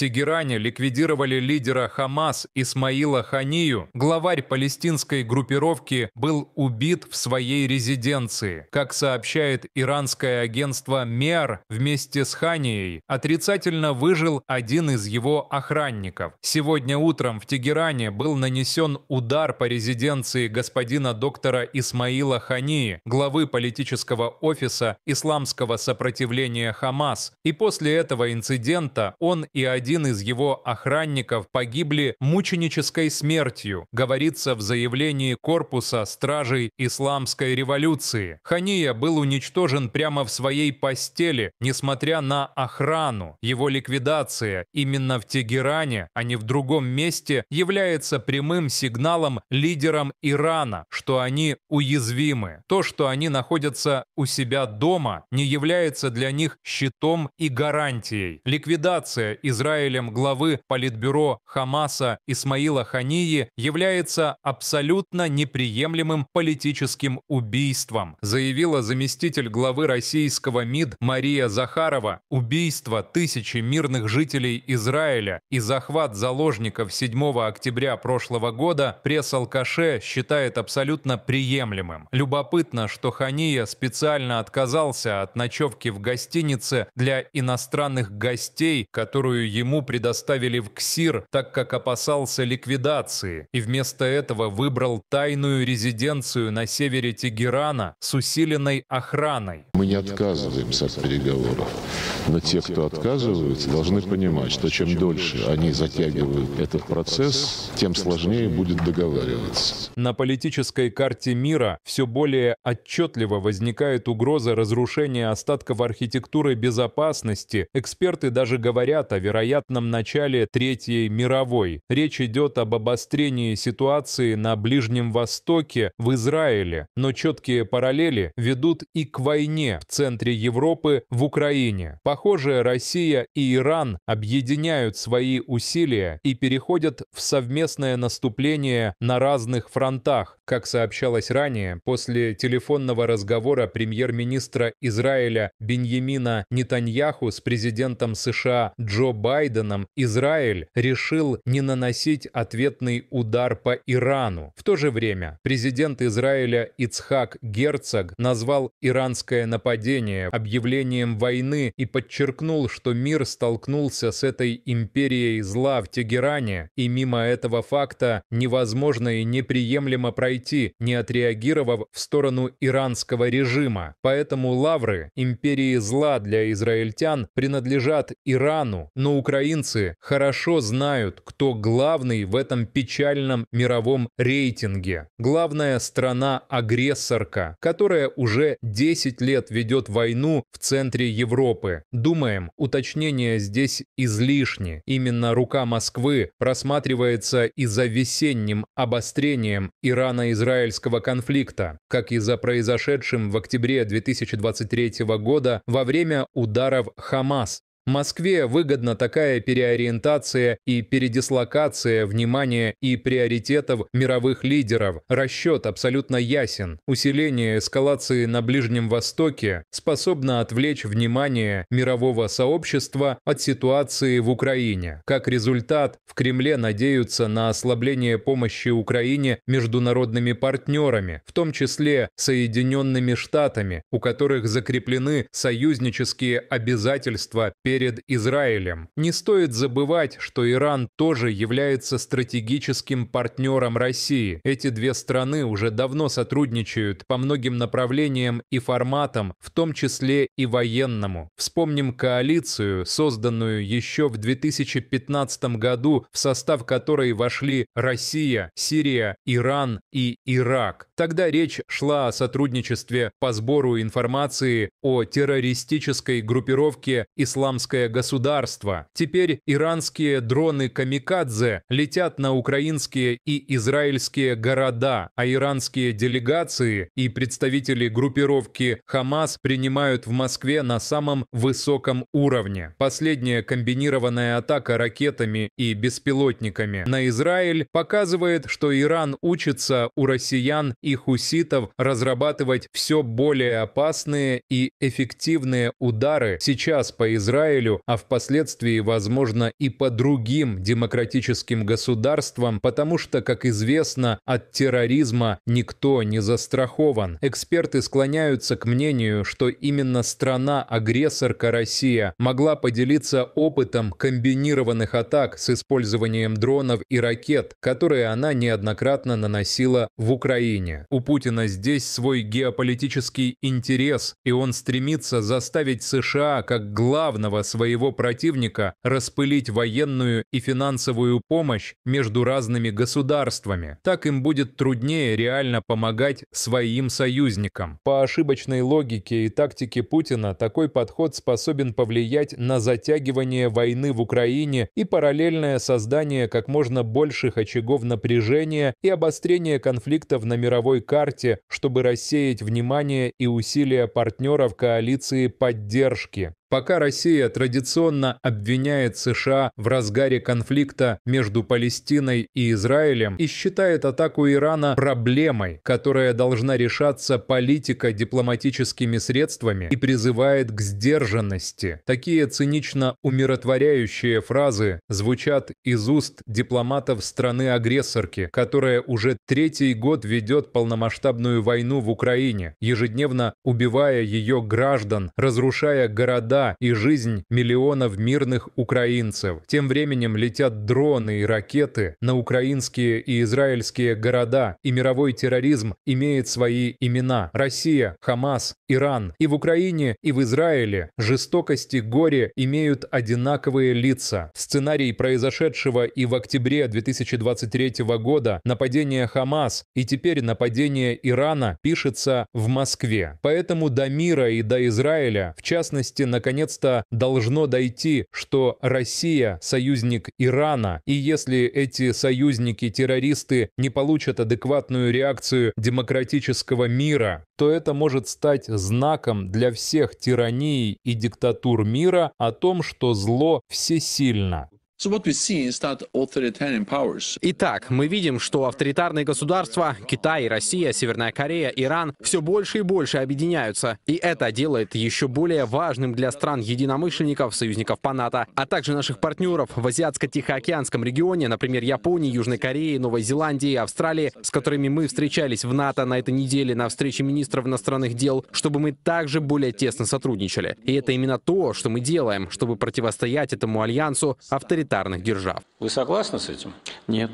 Тегеране ликвидировали лидера Хамас Исмаила Ханию, главарь палестинской группировки был убит в своей резиденции. Как сообщает иранское агентство Мер. вместе с Ханией отрицательно выжил один из его охранников. Сегодня утром в Тегеране был нанесен удар по резиденции господина доктора Исмаила Хании, главы политического офиса исламского сопротивления Хамас, и после этого инцидента он и один один из его охранников погибли мученической смертью, говорится в заявлении корпуса стражей исламской революции. Хания был уничтожен прямо в своей постели, несмотря на охрану. Его ликвидация именно в Тегеране, а не в другом месте, является прямым сигналом лидерам Ирана, что они уязвимы. То, что они находятся у себя дома, не является для них щитом и гарантией. Ликвидация Израиля Израилем главы Политбюро Хамаса Исмаила Хании является абсолютно неприемлемым политическим убийством, заявила заместитель главы российского МИД Мария Захарова. Убийство тысячи мирных жителей Израиля и захват заложников 7 октября прошлого года пресс-алкаше считает абсолютно приемлемым. Любопытно, что Хания специально отказался от ночевки в гостинице для иностранных гостей, которую ему ему предоставили в КСИР, так как опасался ликвидации, и вместо этого выбрал тайную резиденцию на севере Тегерана с усиленной охраной. Мы не отказываемся от переговоров, но те, кто отказываются, должны понимать, что чем дольше они затягивают этот процесс, тем сложнее будет договариваться. На политической карте мира все более отчетливо возникает угроза разрушения остатков архитектуры безопасности. Эксперты даже говорят о вероятности вероятном начале Третьей мировой. Речь идет об обострении ситуации на Ближнем Востоке, в Израиле, но четкие параллели ведут и к войне в центре Европы, в Украине. Похоже, Россия и Иран объединяют свои усилия и переходят в совместное наступление на разных фронтах. Как сообщалось ранее, после телефонного разговора премьер-министра Израиля Беньямина Нетаньяху с президентом США Джо Байденом Байденом Израиль решил не наносить ответный удар по Ирану. В то же время президент Израиля Ицхак Герцог назвал иранское нападение объявлением войны и подчеркнул, что мир столкнулся с этой империей зла в Тегеране, и мимо этого факта невозможно и неприемлемо пройти, не отреагировав в сторону иранского режима. Поэтому лавры империи зла для израильтян принадлежат Ирану, но Украина украинцы хорошо знают, кто главный в этом печальном мировом рейтинге. Главная страна-агрессорка, которая уже 10 лет ведет войну в центре Европы. Думаем, уточнение здесь излишне. Именно рука Москвы просматривается и за весенним обострением ирано-израильского конфликта, как и за произошедшим в октябре 2023 года во время ударов Хамас Москве выгодна такая переориентация и передислокация внимания и приоритетов мировых лидеров. Расчет абсолютно ясен. Усиление эскалации на Ближнем Востоке способно отвлечь внимание мирового сообщества от ситуации в Украине. Как результат, в Кремле надеются на ослабление помощи Украине международными партнерами, в том числе Соединенными Штатами, у которых закреплены союзнические обязательства перед перед Израилем. Не стоит забывать, что Иран тоже является стратегическим партнером России. Эти две страны уже давно сотрудничают по многим направлениям и форматам, в том числе и военному. Вспомним коалицию, созданную еще в 2015 году, в состав которой вошли Россия, Сирия, Иран и Ирак. Тогда речь шла о сотрудничестве по сбору информации о террористической группировке «Ислам исламское государство. Теперь иранские дроны «Камикадзе» летят на украинские и израильские города, а иранские делегации и представители группировки «Хамас» принимают в Москве на самом высоком уровне. Последняя комбинированная атака ракетами и беспилотниками на Израиль показывает, что Иран учится у россиян и хуситов разрабатывать все более опасные и эффективные удары сейчас по Израилю Израилю, а впоследствии, возможно, и по другим демократическим государствам, потому что, как известно, от терроризма никто не застрахован. Эксперты склоняются к мнению, что именно страна-агрессорка Россия могла поделиться опытом комбинированных атак с использованием дронов и ракет, которые она неоднократно наносила в Украине. У Путина здесь свой геополитический интерес, и он стремится заставить США как главного своего противника распылить военную и финансовую помощь между разными государствами. Так им будет труднее реально помогать своим союзникам. По ошибочной логике и тактике Путина такой подход способен повлиять на затягивание войны в Украине и параллельное создание как можно больших очагов напряжения и обострение конфликтов на мировой карте, чтобы рассеять внимание и усилия партнеров коалиции поддержки. Пока Россия традиционно обвиняет США в разгаре конфликта между Палестиной и Израилем и считает атаку Ирана проблемой, которая должна решаться политико-дипломатическими средствами и призывает к сдержанности. Такие цинично умиротворяющие фразы звучат из уст дипломатов страны-агрессорки, которая уже третий год ведет полномасштабную войну в Украине, ежедневно убивая ее граждан, разрушая города труда и жизнь миллионов мирных украинцев. Тем временем летят дроны и ракеты на украинские и израильские города, и мировой терроризм имеет свои имена. Россия, Хамас, Иран. И в Украине, и в Израиле жестокости, и горе имеют одинаковые лица. Сценарий произошедшего и в октябре 2023 года нападение Хамас и теперь нападение Ирана пишется в Москве. Поэтому до мира и до Израиля, в частности, на наконец-то должно дойти, что Россия – союзник Ирана, и если эти союзники-террористы не получат адекватную реакцию демократического мира, то это может стать знаком для всех тираний и диктатур мира о том, что зло всесильно. Итак, мы видим, что авторитарные государства Китай, Россия, Северная Корея, Иран все больше и больше объединяются. И это делает еще более важным для стран-единомышленников, союзников по НАТО, а также наших партнеров в Азиатско-Тихоокеанском регионе, например, Японии, Южной Кореи, Новой Зеландии, Австралии, с которыми мы встречались в НАТО на этой неделе на встрече министров иностранных дел, чтобы мы также более тесно сотрудничали. И это именно то, что мы делаем, чтобы противостоять этому альянсу авторитарных тоталитарных держав. Вы согласны с этим? Нет.